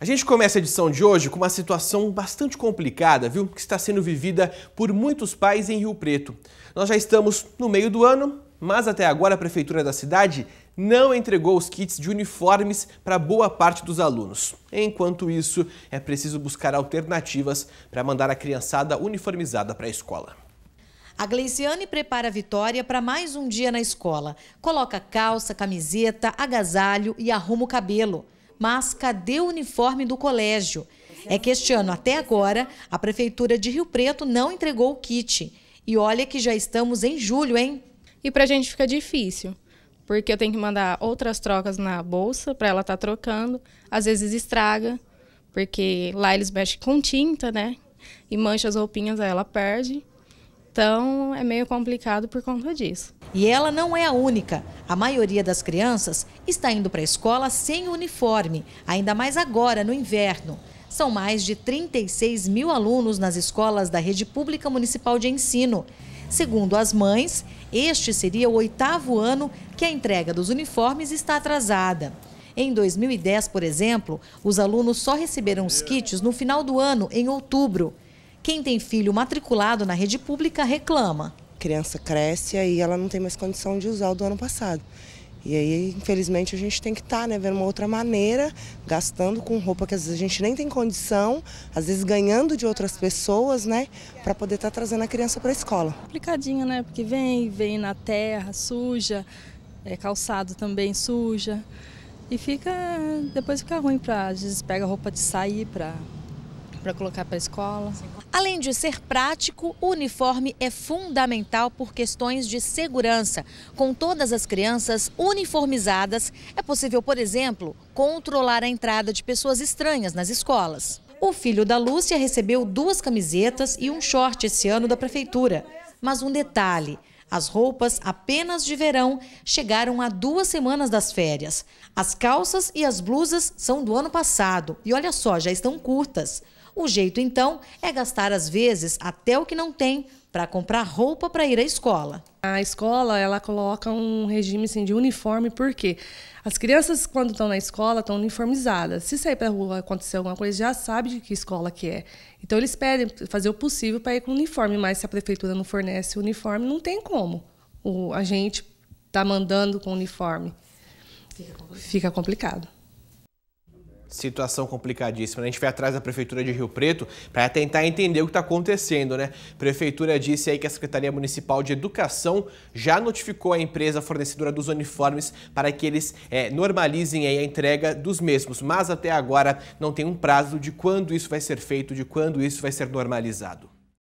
A gente começa a edição de hoje com uma situação bastante complicada, viu? Que está sendo vivida por muitos pais em Rio Preto. Nós já estamos no meio do ano, mas até agora a prefeitura da cidade não entregou os kits de uniformes para boa parte dos alunos. Enquanto isso, é preciso buscar alternativas para mandar a criançada uniformizada para a escola. A Gleiciane prepara a Vitória para mais um dia na escola. Coloca calça, camiseta, agasalho e arruma o cabelo mas cadê o uniforme do colégio? É que este ano, até agora, a Prefeitura de Rio Preto não entregou o kit. E olha que já estamos em julho, hein? E para a gente fica difícil, porque eu tenho que mandar outras trocas na bolsa para ela estar tá trocando. Às vezes estraga, porque lá eles mexem com tinta, né? E mancha as roupinhas, aí ela perde. Então é meio complicado por conta disso. E ela não é a única. A maioria das crianças está indo para a escola sem uniforme, ainda mais agora, no inverno. São mais de 36 mil alunos nas escolas da rede pública municipal de ensino. Segundo as mães, este seria o oitavo ano que a entrega dos uniformes está atrasada. Em 2010, por exemplo, os alunos só receberam os kits no final do ano, em outubro. Quem tem filho matriculado na rede pública reclama criança cresce e ela não tem mais condição de usar o do ano passado. E aí, infelizmente, a gente tem que estar, tá, né, vendo uma outra maneira, gastando com roupa que às vezes a gente nem tem condição, às vezes ganhando de outras pessoas, né, para poder estar tá trazendo a criança para a escola. Complicadinho, né, porque vem, vem na terra suja, é, calçado também suja, e fica, depois fica ruim para, às vezes pega roupa de sair para para colocar para a escola. Além de ser prático, o uniforme é fundamental por questões de segurança. Com todas as crianças uniformizadas, é possível, por exemplo, controlar a entrada de pessoas estranhas nas escolas. O filho da Lúcia recebeu duas camisetas e um short esse ano da prefeitura. Mas um detalhe, as roupas apenas de verão chegaram a duas semanas das férias. As calças e as blusas são do ano passado e olha só, já estão curtas. O jeito, então, é gastar às vezes até o que não tem para comprar roupa para ir à escola. A escola, ela coloca um regime assim, de uniforme, porque as crianças, quando estão na escola, estão uniformizadas. Se sair para rua acontecer alguma coisa, já sabe de que escola que é. Então, eles pedem fazer o possível para ir com uniforme, mas se a prefeitura não fornece o uniforme, não tem como. O, a gente tá mandando com uniforme. Fica complicado. Fica complicado situação complicadíssima. A gente foi atrás da Prefeitura de Rio Preto para tentar entender o que está acontecendo, né? A Prefeitura disse aí que a Secretaria Municipal de Educação já notificou a empresa fornecedora dos uniformes para que eles é, normalizem a entrega dos mesmos, mas até agora não tem um prazo de quando isso vai ser feito, de quando isso vai ser normalizado.